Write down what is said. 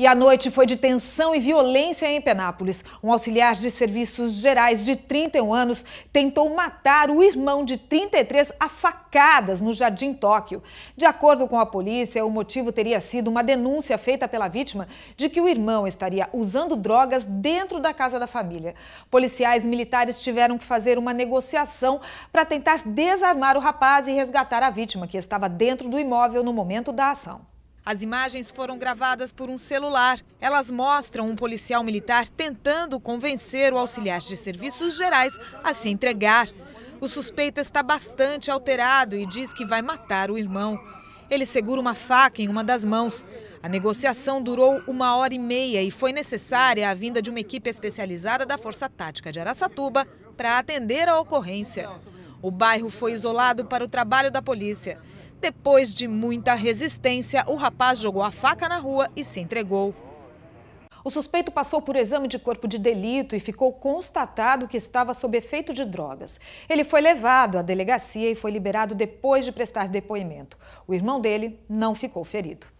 E a noite foi de tensão e violência em Penápolis. Um auxiliar de serviços gerais de 31 anos tentou matar o irmão de 33 a facadas no Jardim Tóquio. De acordo com a polícia, o motivo teria sido uma denúncia feita pela vítima de que o irmão estaria usando drogas dentro da casa da família. Policiais militares tiveram que fazer uma negociação para tentar desarmar o rapaz e resgatar a vítima, que estava dentro do imóvel no momento da ação. As imagens foram gravadas por um celular. Elas mostram um policial militar tentando convencer o auxiliar de serviços gerais a se entregar. O suspeito está bastante alterado e diz que vai matar o irmão. Ele segura uma faca em uma das mãos. A negociação durou uma hora e meia e foi necessária a vinda de uma equipe especializada da Força Tática de Araçatuba para atender a ocorrência. O bairro foi isolado para o trabalho da polícia. Depois de muita resistência, o rapaz jogou a faca na rua e se entregou. O suspeito passou por exame de corpo de delito e ficou constatado que estava sob efeito de drogas. Ele foi levado à delegacia e foi liberado depois de prestar depoimento. O irmão dele não ficou ferido.